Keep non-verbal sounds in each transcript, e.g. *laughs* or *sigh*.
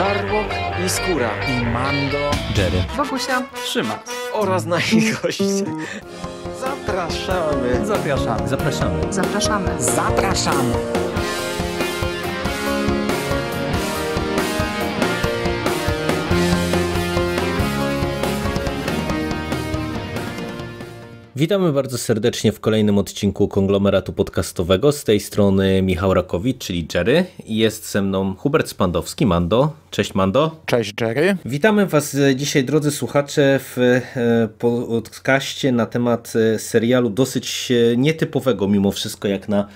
Żarłok i Skóra i Mando, Jerry, Bogusia, Szymas oraz nasi goście. Zapraszamy. Zapraszamy. Zapraszamy. Zapraszamy. Zapraszamy. Witamy bardzo serdecznie w kolejnym odcinku konglomeratu podcastowego. Z tej strony Michał Rakowicz, czyli Jerry. Jest ze mną Hubert Spandowski, Mando. Cześć Mando. Cześć Jerry. Witamy Was e, dzisiaj, drodzy słuchacze, w e, podcaście na temat e, serialu dosyć nietypowego mimo wszystko jak na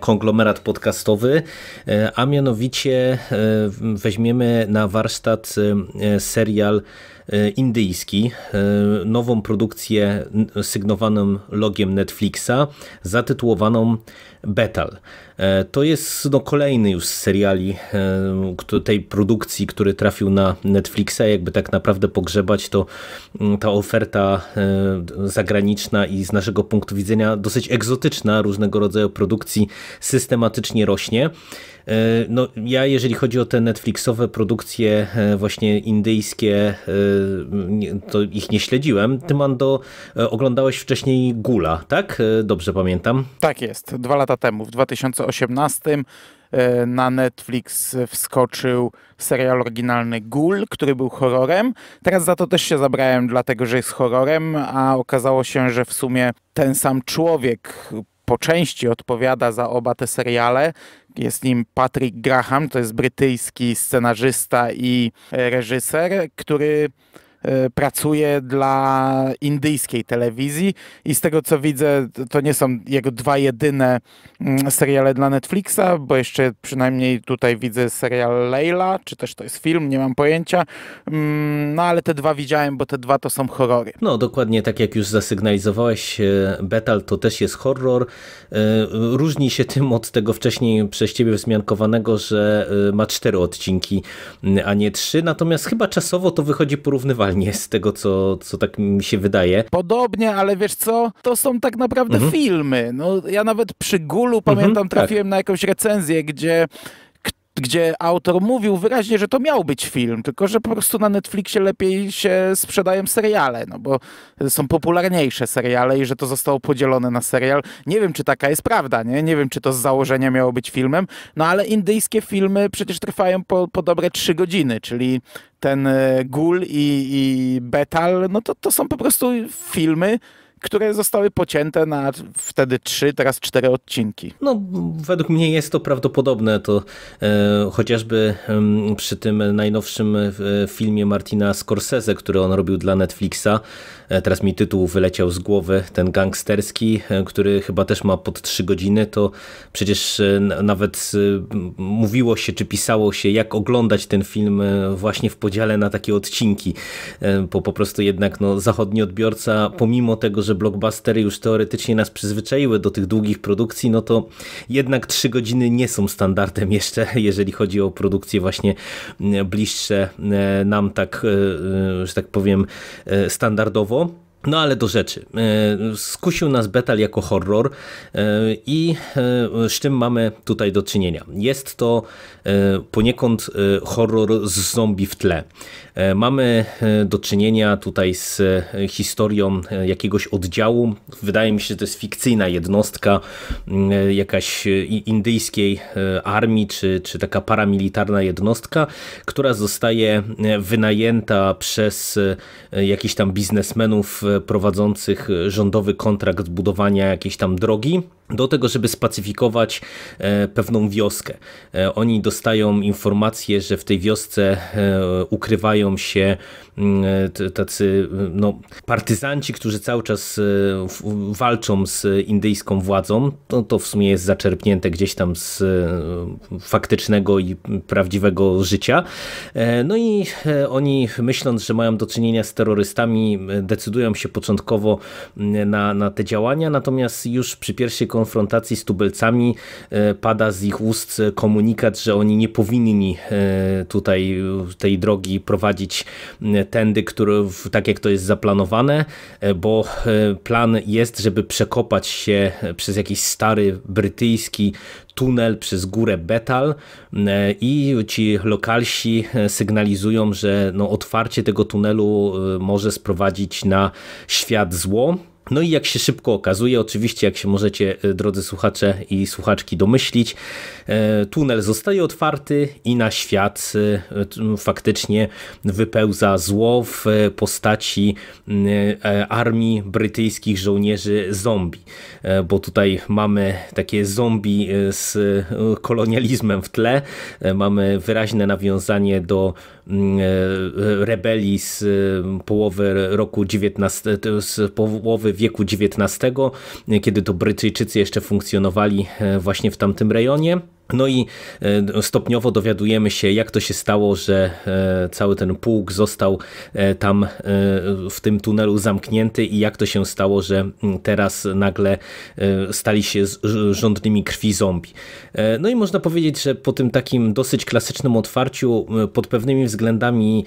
konglomerat podcastowy, a mianowicie weźmiemy na warsztat serial E, indyjski, e, nową produkcję sygnowaną logiem Netflixa, zatytułowaną Betal. E, to jest no, kolejny już z seriali tej produkcji, który trafił na Netflixa. Jakby tak naprawdę pogrzebać, to mm, ta oferta zagraniczna i z naszego punktu widzenia dosyć egzotyczna różnego rodzaju produkcji systematycznie rośnie. E, no, ja jeżeli chodzi o te Netflixowe produkcje e, właśnie indyjskie, e, to ich nie śledziłem. Ty, Mando, oglądałeś wcześniej Gula, tak? Dobrze pamiętam? Tak jest. Dwa lata temu, w 2018 na Netflix wskoczył serial oryginalny Ghoul, który był horrorem. Teraz za to też się zabrałem, dlatego że jest horrorem, a okazało się, że w sumie ten sam człowiek po części odpowiada za oba te seriale. Jest nim Patrick Graham, to jest brytyjski scenarzysta i reżyser, który E, pracuje dla indyjskiej telewizji i z tego co widzę, to nie są jego dwa jedyne mm, seriale dla Netflixa, bo jeszcze przynajmniej tutaj widzę serial Leila, czy też to jest film, nie mam pojęcia. Mm, no ale te dwa widziałem, bo te dwa to są horrory. No dokładnie tak jak już zasygnalizowałeś, e, Betal to też jest horror. E, różni się tym od tego wcześniej przez ciebie wzmiankowanego, że ma cztery odcinki, mm, a nie trzy, natomiast chyba czasowo to wychodzi porównywalnie fabularnie z tego, co, co tak mi się wydaje. Podobnie, ale wiesz co, to są tak naprawdę mhm. filmy. No, ja nawet przy Gulu, mhm, pamiętam, trafiłem tak. na jakąś recenzję, gdzie gdzie autor mówił wyraźnie, że to miał być film, tylko że po prostu na Netflixie lepiej się sprzedają seriale, no bo są popularniejsze seriale i że to zostało podzielone na serial. Nie wiem, czy taka jest prawda, nie? Nie wiem, czy to z założenia miało być filmem, no ale indyjskie filmy przecież trwają po, po dobre trzy godziny, czyli ten e, Gul i, i Betal, no to, to są po prostu filmy, które zostały pocięte na wtedy trzy, teraz cztery odcinki. No, według mnie jest to prawdopodobne. To e, chociażby przy tym najnowszym e, filmie Martina Scorsese, który on robił dla Netflixa, E, teraz mi tytuł wyleciał z głowy, ten gangsterski, e, który chyba też ma pod 3 godziny, to przecież e, nawet mówiło się, czy pisało się, jak oglądać ten film właśnie w podziale na takie odcinki, bo po prostu jednak no, zachodni odbiorca, pomimo tego, że blockbustery już teoretycznie nas przyzwyczaiły do tych długich produkcji, no to jednak 3 godziny nie są standardem jeszcze, *laughs* jeżeli chodzi o produkcje właśnie bliższe nam tak, że tak powiem, standardowo. No ale do rzeczy. E, skusił nas Betal jako horror e, i e, z czym mamy tutaj do czynienia? Jest to poniekąd horror z zombie w tle. Mamy do czynienia tutaj z historią jakiegoś oddziału. Wydaje mi się, że to jest fikcyjna jednostka mm, jakaś indyjskiej armii, czy, czy taka paramilitarna jednostka, która zostaje wynajęta przez jakichś tam biznesmenów prowadzących rządowy kontrakt budowania jakiejś tam drogi do tego, żeby spacyfikować e, pewną wioskę. E, oni dostają informację, że w tej wiosce e, ukrywają się mm, tacy no, partyzanci, którzy cały czas walczą z indyjską władzą. To, to w sumie jest zaczerpnięte gdzieś tam z faktycznego i prawdziwego życia. No i oni myśląc, że mają do czynienia z terrorystami, decydują się początkowo mm, na, na te działania, natomiast już przy pierwszej konfrontacji z tubelcami e, pada z ich ust e, komunikat, że oni nie powinni e, tutaj tej drogi prowadzić tędy, który, tak jak to jest zaplanowane, bo plan jest, żeby przekopać się przez jakiś stary brytyjski tunel przez górę Betal i ci lokalsi sygnalizują, że no otwarcie tego tunelu może sprowadzić na świat zło no i jak się szybko okazuje, oczywiście jak się możecie, e, drodzy słuchacze i słuchaczki, domyślić, e, tunel zostaje otwarty i na świat e, faktycznie wypełza zło w postaci armii brytyjskich żołnierzy zombie. Bo tutaj mamy takie zombie z kolonializmem w tle, mamy wyraźne nawiązanie do rebelii z połowy roku 19, z połowy wieku XIX, kiedy to Brytyjczycy jeszcze funkcjonowali e, właśnie w tamtym rejonie. No i e, stopniowo dowiadujemy się, jak to się stało, że e, cały ten pułk został tam w tym tunelu zamknięty i jak to się stało, że teraz nagle stali się rządnymi krwi zombie. No i można powiedzieć, że po tym takim dosyć klasycznym otwarciu pod pewnymi względami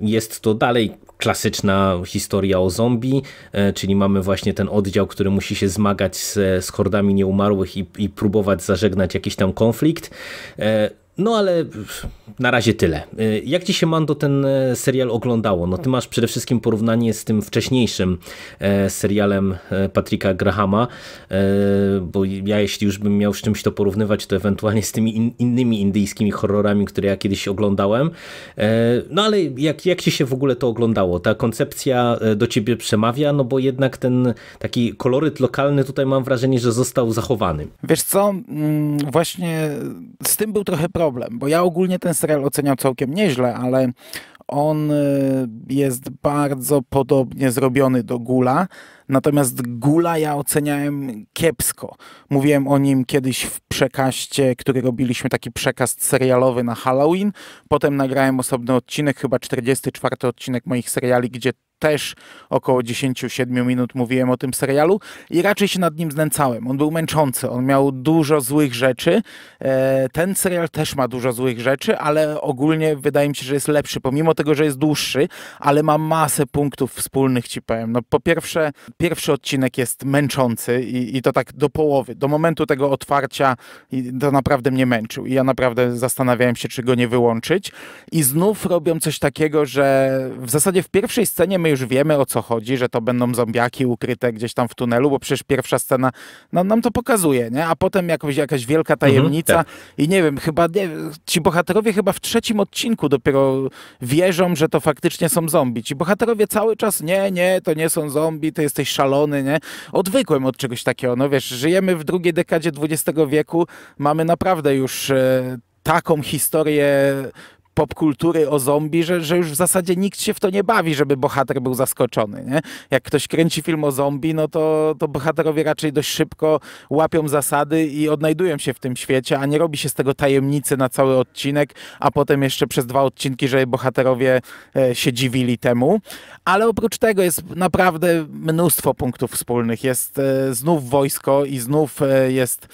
jest to dalej klasyczna historia o zombie, e, czyli mamy właśnie ten oddział, który musi się zmagać z, z hordami nieumarłych i, i próbować zażegnać jakiś tam konflikt. E, no ale e, na razie tyle. E, jak ci się Mando ten e, serial oglądało? No ty masz przede wszystkim porównanie z tym wcześniejszym serialem Patricka Grahama, bo ja jeśli już bym miał z czymś to porównywać, to ewentualnie z tymi innymi indyjskimi horrorami, które ja kiedyś oglądałem. No ale jak, jak ci się w ogóle to oglądało? Ta koncepcja do ciebie przemawia, no bo jednak ten taki koloryt lokalny tutaj mam wrażenie, że został zachowany. Wiesz co, mm, właśnie z tym był trochę problem problem, bo ja ogólnie ten serial oceniam całkiem nieźle, ale on y, jest bardzo podobnie zrobiony do Gula, natomiast Gula ja oceniałem kiepsko. Mówiłem o nim kiedyś w przekaście, który robiliśmy taki przekaz serialowy na Halloween. Potem nagrałem osobny odcinek, chyba 44 odcinek moich seriali, gdzie też około 10-7 minut mówiłem o tym serialu i raczej się nad nim znęcałem. On był męczący, on miał dużo złych rzeczy. E, ten serial też ma dużo złych rzeczy, ale ogólnie wydaje mi się, że jest lepszy, pomimo tego, że jest dłuższy, ale ma masę punktów wspólnych, ci powiem. No, po pierwsze, pierwszy odcinek jest męczący i, i to tak do połowy, do momentu tego otwarcia to naprawdę mnie męczył i ja naprawdę zastanawiałem się, czy go nie wyłączyć. I znów robią coś takiego, że w zasadzie w pierwszej scenie my już wiemy o co chodzi, że to będą zombiaki ukryte gdzieś tam w tunelu, bo przecież pierwsza scena no, nam to pokazuje, nie? A potem jakoś, jakaś wielka mhm, tajemnica mhm, tak. i nie wiem, chyba nie, ci bohaterowie chyba w trzecim odcinku dopiero wierzą, że to faktycznie są zombie. Ci bohaterowie cały czas, nie, nie, to nie są zombie, to jesteś szalony, nie? Odwykłem od czegoś takiego, no wiesz, żyjemy w drugiej dekadzie XX wieku, mamy naprawdę już e, taką historię popkultury o zombie, że, że już w zasadzie nikt się w to nie bawi, żeby bohater był zaskoczony. Nie? Jak ktoś kręci film o zombie, no to, to bohaterowie raczej dość szybko łapią zasady i odnajdują się w tym świecie, a nie robi się z tego tajemnicy na cały odcinek, a potem jeszcze przez dwa odcinki, żeby bohaterowie e, się dziwili temu. Ale oprócz tego jest naprawdę mnóstwo punktów wspólnych. Jest e, znów wojsko i znów e, jest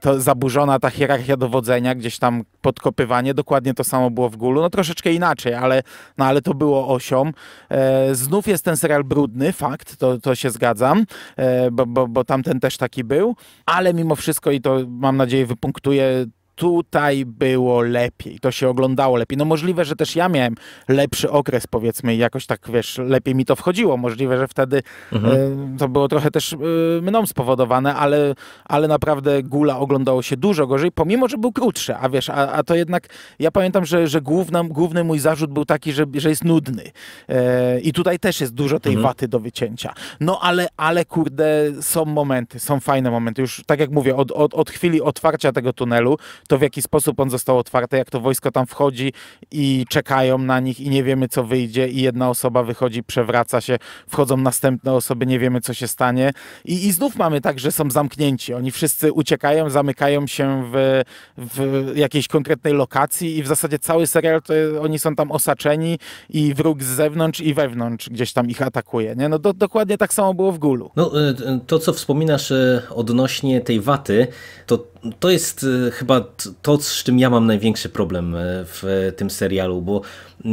to zaburzona ta hierarchia dowodzenia, gdzieś tam podkopywanie. Dokładnie to samo było w Gulu, no troszeczkę inaczej, ale, no, ale to było osią. E, znów jest ten serial brudny, fakt, to, to się zgadzam, e, bo, bo, bo tamten też taki był, ale mimo wszystko i to mam nadzieję wypunktuje tutaj było lepiej, to się oglądało lepiej. No możliwe, że też ja miałem lepszy okres, powiedzmy, jakoś tak, wiesz, lepiej mi to wchodziło. Możliwe, że wtedy mhm. y, to było trochę też y, mną spowodowane, ale, ale naprawdę Gula oglądało się dużo gorzej, pomimo, że był krótszy, a wiesz, a, a to jednak, ja pamiętam, że, że główna, główny mój zarzut był taki, że, że jest nudny. E, I tutaj też jest dużo tej mhm. waty do wycięcia. No ale, ale kurde, są momenty, są fajne momenty. Już tak jak mówię, od, od, od chwili otwarcia tego tunelu, to w jaki sposób on został otwarty, jak to wojsko tam wchodzi i czekają na nich i nie wiemy co wyjdzie i jedna osoba wychodzi, przewraca się, wchodzą następne osoby, nie wiemy co się stanie i, i znów mamy tak, że są zamknięci. Oni wszyscy uciekają, zamykają się w, w jakiejś konkretnej lokacji i w zasadzie cały serial to oni są tam osaczeni i wróg z zewnątrz i wewnątrz gdzieś tam ich atakuje. Nie? No do, dokładnie tak samo było w Gulu. No, y, y, to co wspominasz y, odnośnie tej waty, to to jest y, chyba to, z czym ja mam największy problem y, w tym serialu, bo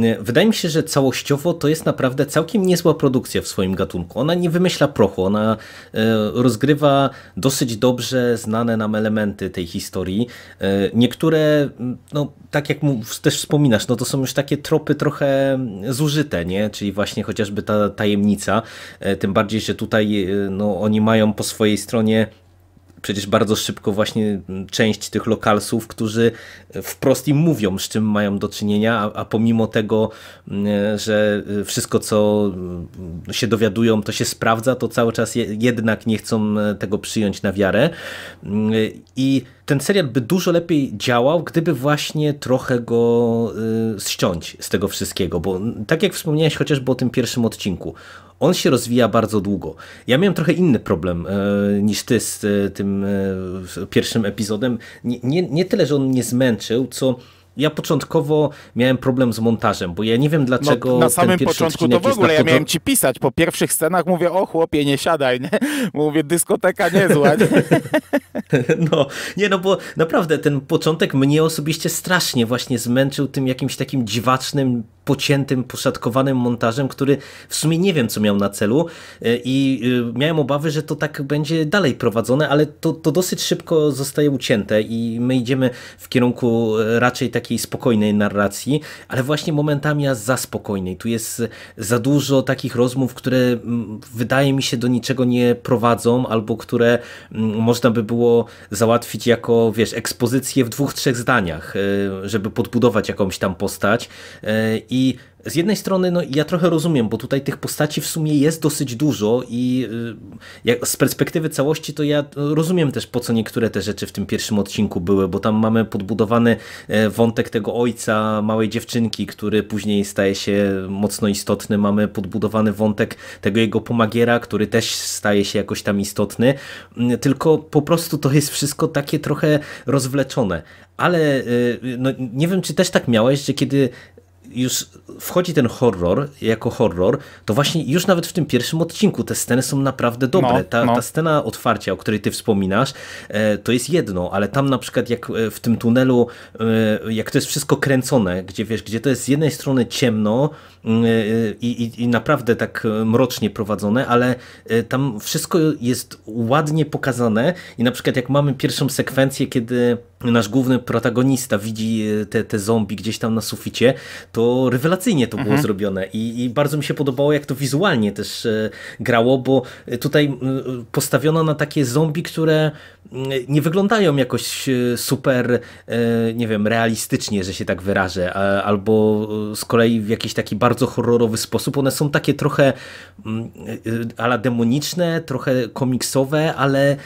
y, wydaje mi się, że całościowo to jest naprawdę całkiem niezła produkcja w swoim gatunku. Ona nie wymyśla prochu, ona rozgrywa dosyć dobrze znane nam elementy tej historii. Niektóre, no tak jak też wspominasz, no to są już takie tropy trochę mm, zużyte, nie? Czyli właśnie chociażby ta tajemnica, tym bardziej, że tutaj no, oni mają po swojej stronie przecież bardzo szybko właśnie część tych lokalsów, którzy wprost im mówią, z czym mają do czynienia, a, a pomimo tego, mm, że wszystko, co mm, się dowiadują, to się sprawdza, to cały czas jednak nie chcą e, tego przyjąć na wiarę. Mm, I ten serial by dużo lepiej działał, gdyby właśnie trochę go ściąć e, z tego wszystkiego, bo tak jak wspomniałeś chociażby o tym pierwszym odcinku, on się rozwija bardzo długo. Ja miałem trochę inny problem e, niż ty z e, tym e, pierwszym epizodem. Nie, nie, nie tyle, że on mnie zmęczył, co ja początkowo miałem problem z montażem, bo ja nie wiem no, dlaczego. No, na samym początku to w ogóle ja miałem ci pisać. Po pierwszych scenach mówię, o chłopie, nie siadaj, nie? Mówię, dyskoteka niezła. Nie? *laughs* no, nie, no bo naprawdę ten początek mnie osobiście strasznie właśnie zmęczył tym jakimś takim dziwacznym pociętym, poszatkowanym montażem, który w sumie nie wiem, co miał na celu e, i e, miałem obawy, że to tak będzie dalej prowadzone, ale to, to dosyć szybko zostaje ucięte i my idziemy w kierunku e, raczej takiej spokojnej narracji, ale właśnie momentami aż za spokojnej. Tu jest za dużo takich rozmów, które wydaje mi się do niczego nie prowadzą, albo które można by było załatwić jako, wiesz, ekspozycję w dwóch, trzech zdaniach, żeby podbudować jakąś tam postać i z jednej strony, no, ja trochę rozumiem, bo tutaj tych postaci w sumie jest dosyć dużo i y, jak, z perspektywy całości to ja rozumiem też, po co niektóre te rzeczy w tym pierwszym odcinku były, bo tam mamy podbudowany e, wątek tego ojca małej dziewczynki, który później staje się mocno istotny, mamy podbudowany wątek tego jego pomagiera, który też staje się jakoś tam istotny, mm, tylko po prostu to jest wszystko takie trochę rozwleczone, ale y, no, nie wiem, czy też tak miałeś, że kiedy już wchodzi ten horror jako horror, to właśnie już nawet w tym pierwszym odcinku te sceny są naprawdę dobre. No, ta, no. ta scena otwarcia, o której ty wspominasz, e, to jest jedno, ale tam na przykład jak e, w tym tunelu, e, jak to jest wszystko kręcone, gdzie wiesz, gdzie to jest z jednej strony ciemno mm, i, i, i naprawdę tak mrocznie prowadzone, ale tam wszystko jest ładnie pokazane i na przykład jak mamy pierwszą sekwencję, kiedy nasz główny protagonista widzi te, te zombie gdzieś tam na suficie, to to rewelacyjnie to było mhm. zrobione I, I, bardzo mi się podobało, jak to wizualnie też e, grało, bo e, tutaj e, postawiono na takie zombie, które nie wyglądają jakoś super, nie wiem, realistycznie, że się tak wyrażę, albo z kolei w jakiś taki bardzo horrorowy sposób. One są takie trochę ala demoniczne, trochę komiksowe, ale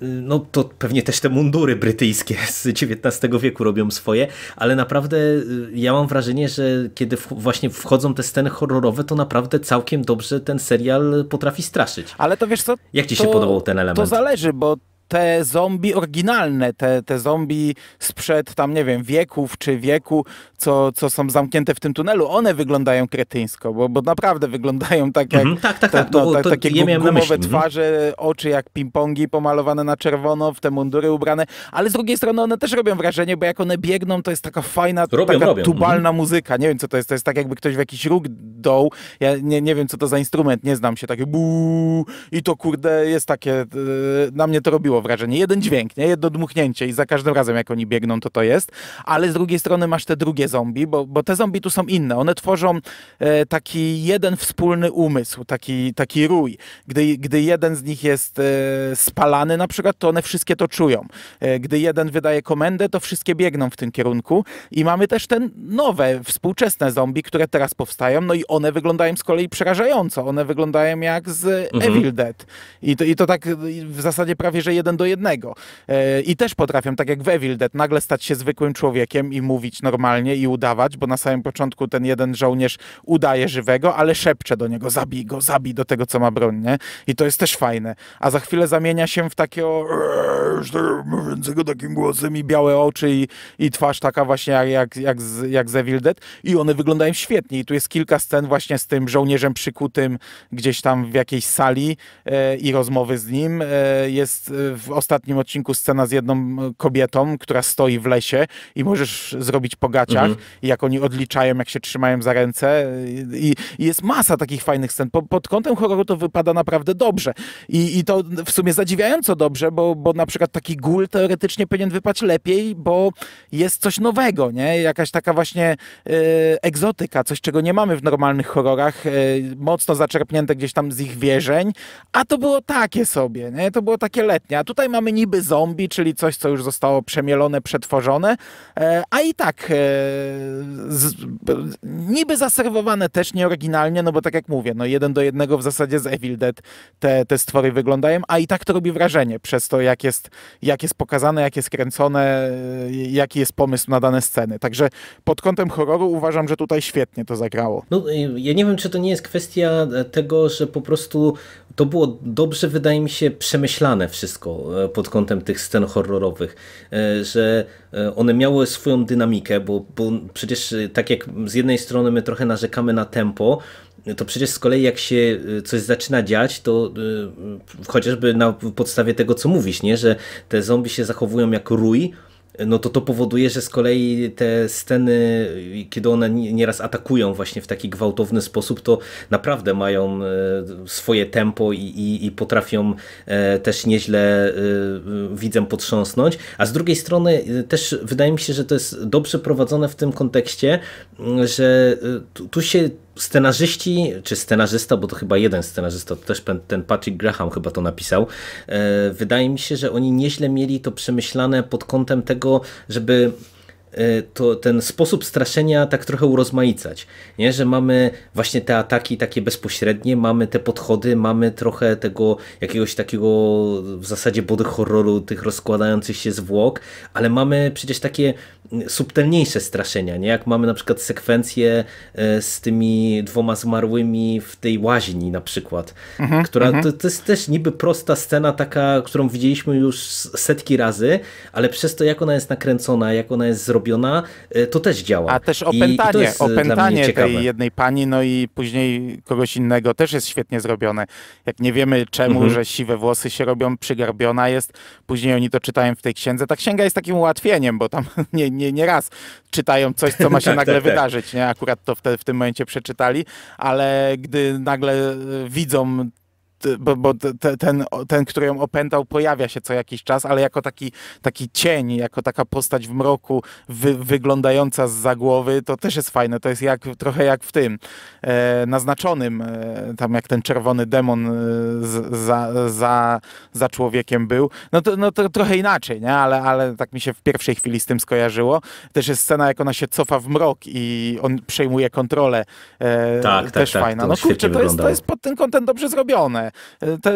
no to pewnie też te mundury brytyjskie z XIX wieku robią swoje, ale naprawdę ja mam wrażenie, wrażenie, że kiedy właśnie wchodzą te sceny horrorowe, to naprawdę całkiem dobrze ten serial potrafi straszyć. Ale to wiesz co? Jak ci to, się podobał ten element? To zależy, bo te zombie oryginalne, te, te zombie sprzed tam, nie wiem, wieków czy wieku, co, co są zamknięte w tym tunelu, one wyglądają kretyńsko, bo, bo naprawdę wyglądają tak jak... Mm -hmm, tak, tak, tak. Te, no, to, tak, to, takie ja gumowe myśli. Mhm. twarze, oczy jak ping-pongi pomalowane na czerwono, w te mundury ubrane, ale z drugiej strony one też robią wrażenie, bo jak one biegną, to jest taka fajna, robią, taka robią. tubalna mm -hmm. muzyka. Nie wiem, co to jest. To jest tak, jakby ktoś w jakiś róg doł. Ja nie, nie wiem, co to za instrument, nie znam się. Takie buu i to kurde jest takie... Y, na mnie to robiło wrażenie. Jeden dźwięk, nie? Jedno dmuchnięcie i za każdym razem jak oni biegną, to to jest. Ale z drugiej strony masz te drugie zombie, bo, bo te zombie tu są inne. One tworzą e, taki jeden wspólny umysł, taki, taki rój. Gdy, gdy jeden z nich jest e, spalany na przykład, to one wszystkie to czują. E, gdy jeden wydaje komendę, to wszystkie biegną w tym kierunku. I mamy też te nowe, współczesne zombie, które teraz powstają, no i one wyglądają z kolei przerażająco. One wyglądają jak z mhm. Evil Dead. I to, I to tak w zasadzie prawie, że jeden jeden do jednego. E, I też potrafią, tak jak w Evil Dead, nagle stać się zwykłym człowiekiem i mówić normalnie i udawać, bo na samym początku ten jeden żołnierz udaje żywego, ale szepcze do niego, zabij go, zabij do tego, co ma broń, nie? I to jest też fajne. A za chwilę zamienia się w takiego mówiącego takim głosem i białe oczy i, i twarz taka właśnie jak, jak, jak, z, jak z Evil Dead i one wyglądają świetnie i tu jest kilka scen właśnie z tym żołnierzem przykutym gdzieś tam w jakiejś sali e, i rozmowy z nim. E, jest e, w ostatnim odcinku scena z jedną e, kobietą, która stoi w lesie i możesz zrobić po gaciach, mhm. jak oni odliczają, jak się trzymają za ręce. I, i jest masa takich fajnych scen. Po, pod kątem horroru to wypada naprawdę dobrze. I, i to w sumie zadziwiająco dobrze, bo, bo na przykład taki gul teoretycznie powinien wypać lepiej, bo jest coś nowego, nie? Jakaś taka właśnie yy, egzotyka, coś czego nie mamy w normalnych horrorach, yy, mocno zaczerpnięte gdzieś tam z ich wierzeń, a to było takie sobie, nie? To było takie letnie a tutaj mamy niby zombie, czyli coś, co już zostało przemielone, przetworzone, e, a i tak e, z, niby zaserwowane też nieoryginalnie, no bo tak jak mówię, no jeden do jednego w zasadzie z Evil Dead te, te stwory wyglądają, a i tak to robi wrażenie przez to, jak jest, jak jest pokazane, jak jest kręcone, e, jaki jest pomysł na dane sceny. Także pod kątem horroru uważam, że tutaj świetnie to zagrało. No, ja nie wiem, czy to nie jest kwestia tego, że po prostu to było dobrze, wydaje mi się, przemyślane wszystko E, pod kątem tych scen horrorowych, e, że e, one miały swoją dynamikę, bo, bo przecież tak jak z jednej strony my trochę narzekamy na tempo, to przecież z kolei jak się coś zaczyna dziać, to chociażby na podstawie tego, co mówisz, nie? że te zombie się zachowują jak rój, no to to powoduje, że z kolei te sceny, kiedy one nieraz atakują właśnie w taki gwałtowny sposób, to naprawdę mają e, swoje tempo i, i, i potrafią e, też nieźle e, widzem potrząsnąć. A z drugiej strony też wydaje mi się, że to jest dobrze prowadzone w tym kontekście, że tu, tu się scenarzyści, czy scenarzysta, bo to chyba jeden scenarzysta, to też ten Patrick Graham chyba to napisał, e, wydaje mi się, że oni nieźle mieli to przemyślane pod kątem tego, żeby Y, to ten sposób straszenia tak trochę urozmaicać, nie? że mamy właśnie te ataki takie bezpośrednie, mamy te podchody, mamy trochę tego jakiegoś takiego w zasadzie body horroru tych rozkładających się zwłok, ale mamy przecież takie mm, subtelniejsze straszenia, nie? jak mamy na przykład sekwencję y, z tymi dwoma zmarłymi w tej łaźni na przykład, mhm, która mhm. to, to jest też niby prosta scena taka, którą widzieliśmy już setki razy, ale przez to jak ona jest nakręcona, jak ona jest zrobiona, E, to też działa. A też opętanie, I opętanie e, tej jednej pani, no i później kogoś innego też jest świetnie zrobione. Jak nie wiemy czemu, mhm. że siwe włosy się robią, przygarbiona jest, później oni to czytają w tej księdze. Ta księga jest takim ułatwieniem, bo tam *laughs* nie, nie, nie raz czytają coś, co ma *laughs* się tak, nagle tak, tak, wydarzyć, nie? Akurat to w, te, w tym momencie przeczytali, ale gdy nagle e, widzą bo, bo te, ten, ten, który ją opętał, pojawia się co jakiś czas, ale jako taki, taki cień, jako taka postać w mroku wy, wyglądająca z za głowy, to też jest fajne. To jest jak, trochę jak w tym e, naznaczonym, e, tam jak ten czerwony demon e, z, za, za, za człowiekiem był. No to, no to trochę inaczej, nie? Ale, ale tak mi się w pierwszej chwili z tym skojarzyło. Też jest scena, jak ona się cofa w mrok i on przejmuje kontrolę. E, tak, tak, też tak, fajna. Tak, no kurczę, to jest, to jest pod ten kątem dobrze zrobione. E, to,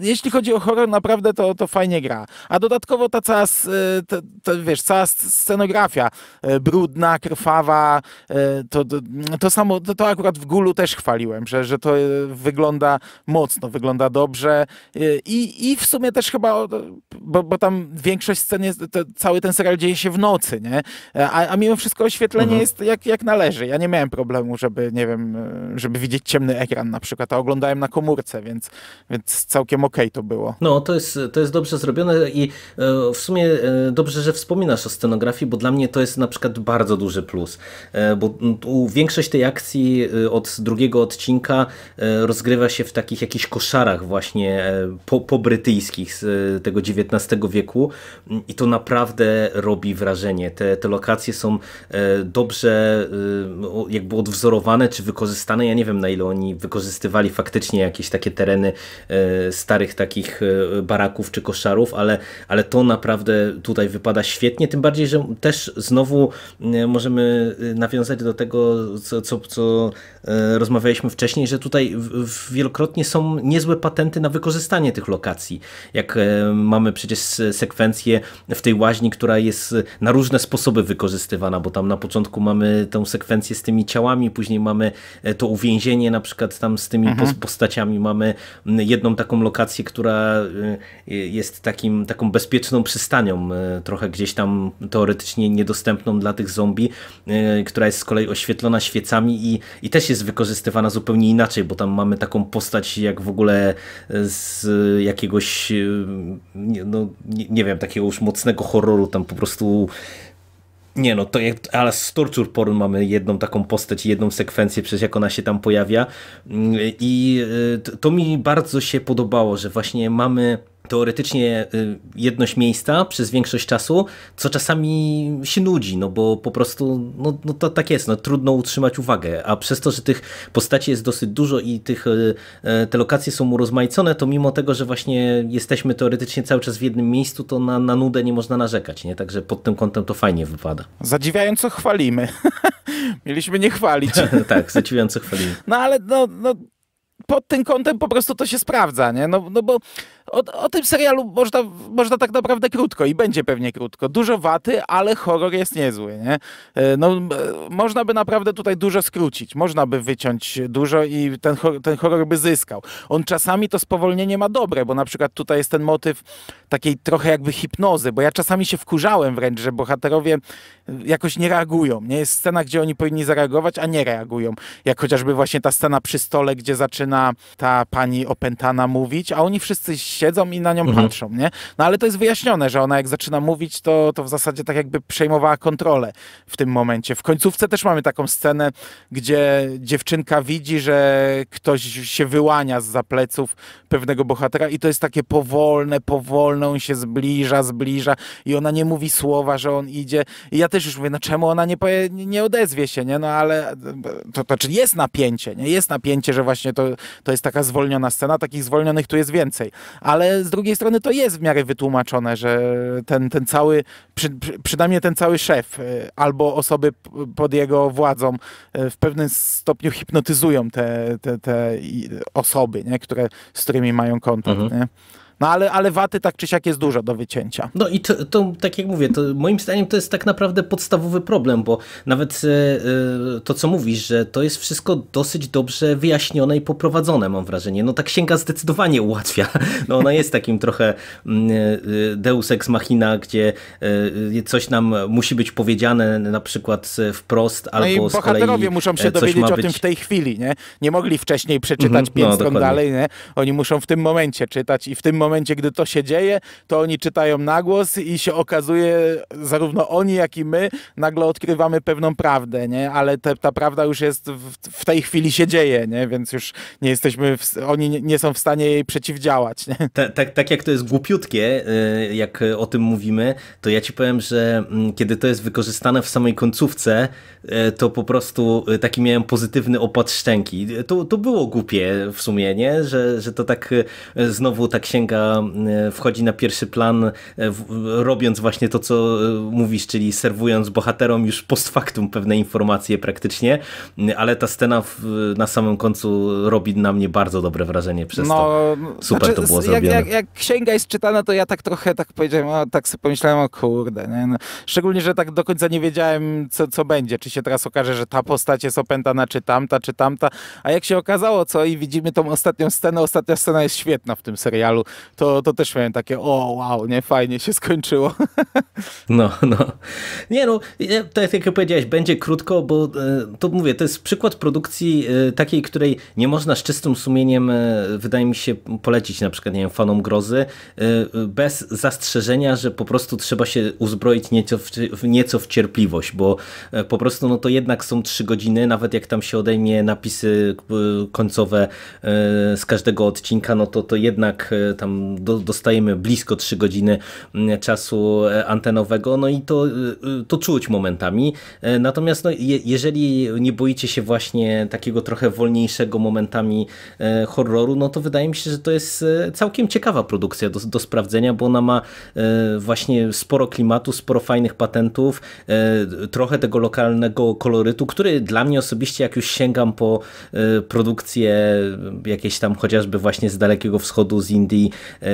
jeśli chodzi o horror, naprawdę to, to fajnie gra. A dodatkowo ta cała, e, to, to, wiesz, cała scenografia e, brudna, krwawa, to, to, samo, to, to akurat w Gulu też chwaliłem, że, że to wygląda mocno, wygląda dobrze i, i w sumie też chyba, bo, bo tam większość scen jest, cały ten serial dzieje się w nocy, nie? A, a mimo wszystko oświetlenie mhm. jest jak, jak należy. Ja nie miałem problemu, żeby, nie wiem, żeby widzieć ciemny ekran na przykład, a oglądałem na komórce, więc więc, więc całkiem okej okay to było. No, to jest, to jest dobrze zrobione i e, w sumie e, dobrze, że wspominasz o scenografii, bo dla mnie to jest na przykład bardzo duży plus, e, bo większość tej akcji od drugiego odcinka rozgrywa się w takich jakichś koszarach właśnie po, po brytyjskich z tego XIX wieku i to naprawdę robi wrażenie. Te, te lokacje są dobrze jakby odwzorowane czy wykorzystane. Ja nie wiem na ile oni wykorzystywali faktycznie jakieś takie tereny e, starych takich e, baraków czy koszarów, ale, ale to naprawdę tutaj wypada świetnie, tym bardziej, że też znowu e, możemy nawiązać do tego, co, co, co rozmawialiśmy wcześniej, że tutaj wielokrotnie są niezłe patenty na wykorzystanie tych lokacji. Jak mamy przecież sekwencję w tej łaźni, która jest na różne sposoby wykorzystywana, bo tam na początku mamy tą sekwencję z tymi ciałami, później mamy to uwięzienie na przykład tam z tymi mhm. postaciami, mamy Y, jedną taką lokację, która y, jest takim, taką bezpieczną przystanią, y, trochę gdzieś tam teoretycznie niedostępną dla tych zombie, która jest z kolei oświetlona świecami i, i też jest wykorzystywana zupełnie inaczej, bo tam mamy taką postać jak w ogóle z jakiegoś, no nie wiem, takiego już mocnego horroru, tam po prostu nie no, to jak, ale z Torture Porn mamy jedną taką postać, jedną sekwencję, przez jak ona się tam pojawia mm, i y, to mi bardzo się podobało, że właśnie mamy teoretycznie y, jedność miejsca przez większość czasu, co czasami się nudzi, no bo po prostu no, no to tak jest, no trudno utrzymać uwagę, a przez to, że tych postaci jest dosyć dużo i tych, y, y, te lokacje są urozmaicone, to mimo tego, że właśnie jesteśmy teoretycznie cały czas w jednym miejscu, to na, na nudę nie można narzekać, nie? Także pod tym kątem to fajnie wypada. Zadziwiająco chwalimy. *laughs* Mieliśmy nie chwalić. *laughs* tak, zadziwiająco chwalimy. No ale no, no pod tym kątem po prostu to się sprawdza, nie? No, no bo o, o, tym serialu można, można tak naprawdę krótko i będzie pewnie krótko. Dużo waty, ale horror jest niezły. Nie? E, no, e, można by naprawdę tutaj dużo skrócić, można by wyciąć dużo i ten, ten horror by zyskał. On czasami to spowolnienie ma dobre, bo na przykład tutaj jest ten motyw takiej trochę jakby hipnozy, bo ja czasami się wkurzałem wręcz, że bohaterowie e, jakoś nie reagują. Nie jest scena, gdzie oni powinni zareagować, a nie reagują. Jak chociażby właśnie ta scena przy stole, gdzie zaczyna ta pani opętana mówić, a oni wszyscy siedzą i na nią mhm. patrzą, nie? No ale to jest wyjaśnione, że ona jak zaczyna mówić, to, to w zasadzie tak jakby przejmowała kontrolę w tym momencie. W końcówce też mamy taką scenę, gdzie dziewczynka widzi, że ktoś się wyłania z za pleców pewnego bohatera i to jest takie powolne, powolne, on się zbliża, zbliża i ona nie mówi słowa, że on idzie. I ja też już mówię, no czemu ona nie, powie, nie odezwie się, nie? No ale to, to czyli znaczy jest napięcie, nie? Jest napięcie, że właśnie to, to jest taka zwolniona scena, takich zwolnionych tu jest więcej ale z drugiej strony to jest w miarę wytłumaczone, że ten, ten cały, przy, przynajmniej ten cały szef y, albo osoby pod jego władzą y, w pewnym stopniu hipnotyzują te, te, te y, osoby, nie? Które, z którymi mają kontakt. Mhm. Nie? No ale, ale waty tak czy siak jest dużo do wycięcia. No i to, to tak jak mówię, to moim zdaniem to jest tak naprawdę podstawowy problem, bo nawet yy, to co mówisz, że to jest wszystko dosyć dobrze wyjaśnione i poprowadzone mam wrażenie. No ta księga zdecydowanie ułatwia. No ona jest takim trochę yy, deus ex machina, gdzie yy, coś nam musi być powiedziane na przykład wprost no albo i z bohaterowie muszą się dowiedzieć być... o tym w tej chwili, nie? Nie mogli wcześniej przeczytać mm -hmm, pięć no, stron dokładnie. dalej, nie? Oni muszą w tym momencie czytać i w tym momencie momencie, gdy to się dzieje, to oni czytają nagłos i się okazuje, zarówno oni, jak i my, nagle odkrywamy pewną prawdę, nie? Ale te, ta prawda już jest w, w, tej chwili się dzieje, nie? Więc już nie jesteśmy, w, oni nie, są w stanie jej przeciwdziałać, nie? Tak, tak, tak jak to jest głupiutkie, y, jak o tym mówimy, to ja ci powiem, że mm, kiedy to jest wykorzystane w samej końcówce, y, to po prostu y, taki miałem pozytywny opad szczęki. To, to było głupie w sumie, nie? Że, że to tak znowu tak sięga E, wchodzi na pierwszy plan, e, robiąc właśnie to, co e, mówisz, czyli serwując bohaterom już post factum pewne informacje praktycznie, ale ta scena w, na samym końcu robi na mnie bardzo dobre wrażenie przez no, to. Super znaczy, to było zrobione. Jak, jak, jak, księga jest czytana, to ja tak trochę tak powiedziałem, o, tak sobie pomyślałem, o kurde. Nie? No, szczególnie, że tak do końca nie wiedziałem, co, co będzie. Czy się teraz okaże, że ta postać jest opętana, czy tamta, czy tamta. A jak się okazało, co i widzimy tą ostatnią scenę, ostatnia scena jest świetna w tym serialu to, to też miałem takie, o wow, nie, fajnie się skończyło. *laughs* No, no. Nie no, to tak jak powiedziałeś, będzie krótko, bo e, to mówię, to jest przykład produkcji e, takiej, której nie można z czystym sumieniem, e, wydaje mi się, polecić na przykład, nie wiem, fanom grozy, bez zastrzeżenia, że po prostu trzeba się uzbroić nieco w, nieco w cierpliwość, bo po prostu no to jednak są trzy godziny, nawet jak tam się odejmie napisy końcowe z każdego odcinka, no to to jednak tam tam do, dostajemy blisko 3 godziny mm, czasu e, antenowego, no i to, e, e, to czuć momentami. Natomiast no, je, jeżeli nie boicie się właśnie takiego trochę wolniejszego momentami horroru, no to wydaje mi się, że to jest całkiem ciekawa produkcja do, do sprawdzenia, bo ona ma właśnie sporo klimatu, sporo fajnych patentów, trochę tego lokalnego kolorytu, który dla mnie osobiście, jak już sięgam po produkcję jakieś tam chociażby właśnie z Dalekiego Wschodu, z Indii, E,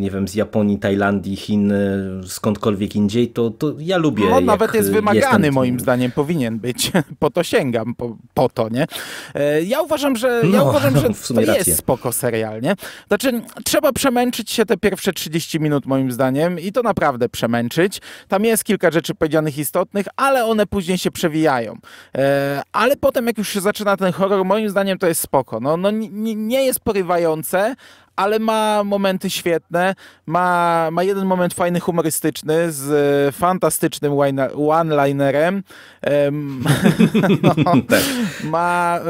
nie wiem, z Japonii, Tajlandii, Chin, e, skądkolwiek indziej, to, to ja lubię. No, nawet jest e, wymagany moim zdaniem, powinien być. *laughs* Po to sięgam, po, po to, nie? Ja uważam, że, no, ja uważam, że no, *laughs* to jest spoko serial, nie? Znaczy, trzeba przemęczyć się te pierwsze 30 minut moim zdaniem i to naprawdę przemęczyć. Tam jest kilka rzeczy powiedzianych istotnych, ale one później się przewijają. Ale potem, jak już się zaczyna ten horror, moim zdaniem to jest spoko. No, no nie jest porywające, ale ma momenty świetne, ma, ma jeden moment fajny, humorystyczny, z e, fantastycznym one-linerem. Um, no, *laughs* *laughs* Ma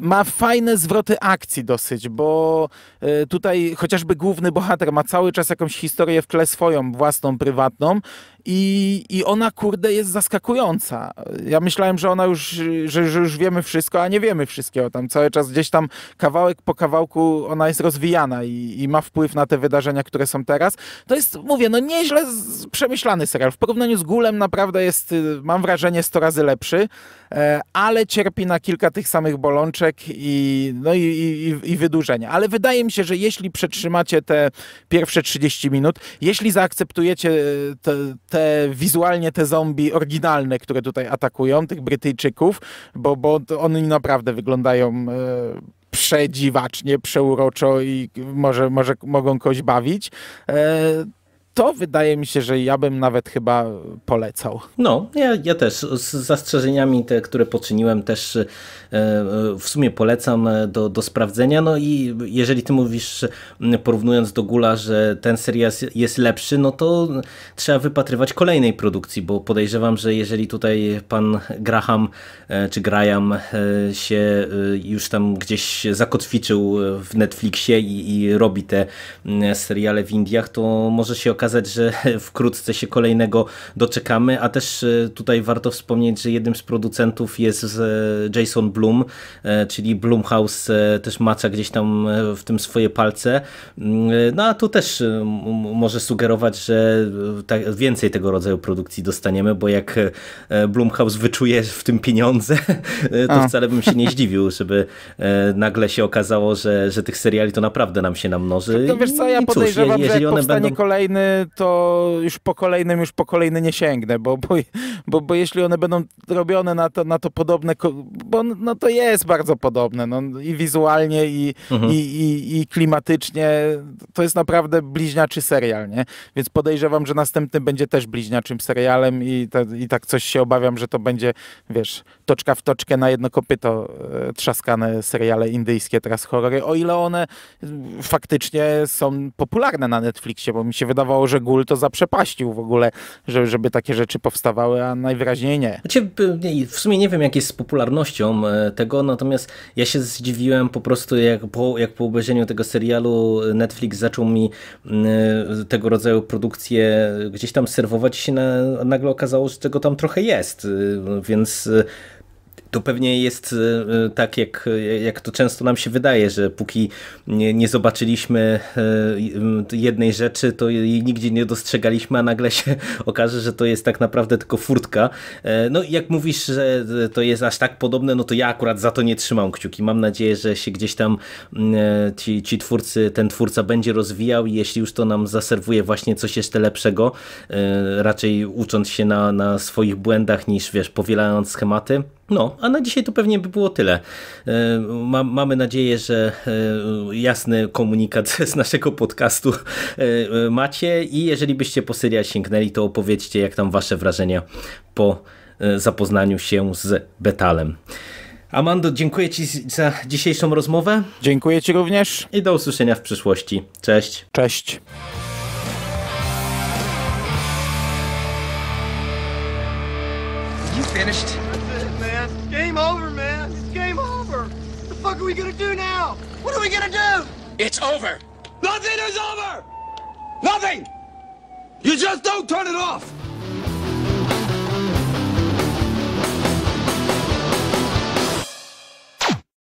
ma fajne zwroty akcji dosyć, bo e, tutaj chociażby główny bohater ma cały czas jakąś historię w tle swoją, własną, prywatną i, i ona kurde jest zaskakująca. Ja myślałem, że ona już, że, że już wiemy wszystko, a nie wiemy wszystkiego. Tam cały czas gdzieś tam kawałek po kawałku ona jest rozwijana i, i ma wpływ na te wydarzenia, które są teraz. To jest, mówię, no nieźle przemyślany serial. W porównaniu z Gulem naprawdę jest, y, mam wrażenie, 100 razy lepszy, e, ale cierpi na kilka tych samych bolączek i, no i, i, i wydłużenia. Ale wydaje mi się, że jeśli przetrzymacie te pierwsze 30 minut, jeśli zaakceptujecie e, te, te wizualnie te zombie oryginalne, które tutaj atakują, tych Brytyjczyków, bo, bo oni naprawdę wyglądają... E, przedziwacznie, przeuroczo i może, może mogą kogoś bawić, e, to wydaje mi się, że ja bym nawet chyba polecał. No, ja, ja też z zastrzeżeniami, te, które poczyniłem, też e, e, w sumie polecam e, do, do sprawdzenia. No i jeżeli ty mówisz, porównując do Gula, że ten serial jest lepszy, no to trzeba wypatrywać kolejnej produkcji, bo podejrzewam, że jeżeli tutaj pan Graham czy Graham się już tam gdzieś zakotwiczył w Netflixie i, i robi te seriale w Indiach, to może się okazać, że *laughs* wkrótce się kolejnego doczekamy, a też e, tutaj warto wspomnieć, że jednym z producentów jest e, Jason Blum, e, czyli Blumhouse też macza gdzieś tam w tym swoje palce. Mm, no a tu też może sugerować, że tak, więcej tego rodzaju produkcji dostaniemy, bo jak Blumhouse wyczuje w tym pieniądze, *laughs* to a. wcale bym się nie zdziwił, żeby nagle się okazało, że, że tych seriali to naprawdę nam się namnoży. To, to wiesz co, ja podejrzewam, cóż, że jak powstanie będą... kolejny to już po kolejnym, już po kolejny nie sięgnę, bo, bo, bo, bo jeśli one będą robione na to, na to podobne, bo no to jest bardzo podobne, no, i wizualnie, i, mhm. i, i, i klimatycznie, to jest naprawdę bliźniaczy serial, nie? Więc podejrzewam, że następny będzie też bliźniaczym serialem i, ta, i tak coś się obawiam, że to będzie, wiesz, toczka w toczkę na jedno kopyto e, trzaskane seriale indyjskie, teraz horrory, o ile one faktycznie są popularne na Netflixie, bo mi się wydawało, że Gul to zaprzepaścił w ogóle, żeby takie rzeczy powstawały, a najwyraźniej nie. Znaczy, w sumie nie wiem, jak jest z popularnością e, tego, natomiast ja się zdziwiłem po prostu, jak po, jak po obejrzeniu tego serialu Netflix zaczął mi e, tego rodzaju produkcje gdzieś tam serwować się na, nagle okazało, że tego tam trochę jest, e, więc to pewnie jest y, y, tak, jak, jak to często nam się wydaje, że póki nie, nie zobaczyliśmy y, jednej rzeczy, to jej nigdzie nie dostrzegaliśmy, a nagle się *laughs* okaże, że to jest tak naprawdę tylko furtka. E, no jak mówisz, że to jest aż tak podobne, no to ja akurat za to nie trzymam kciuki. Mam nadzieję, że się gdzieś tam mm, e, ci, ci twórcy, ten twórca będzie rozwijał i jeśli już to nam zaserwuje właśnie coś jeszcze lepszego, e, raczej ucząc się na, na swoich błędach niż wiesz, powielając schematy no, a na dzisiaj to pewnie by było tyle. E, mamy nadzieję, że e, jasny komunikat *laughs* z naszego podcastu e, macie i jeżeli byście po serial sięgnęli, to opowiedzcie jak tam wasze wrażenia po zapoznaniu się z Betalem. Amando, dziękuję Ci za dzisiejszą rozmowę. Dziękuję Ci również. I do usłyszenia w przyszłości. Cześć. Cześć. You finished? fuck are we gonna do now? What are we gonna do? It's over. Nothing is over! Nothing! You just don't turn it off!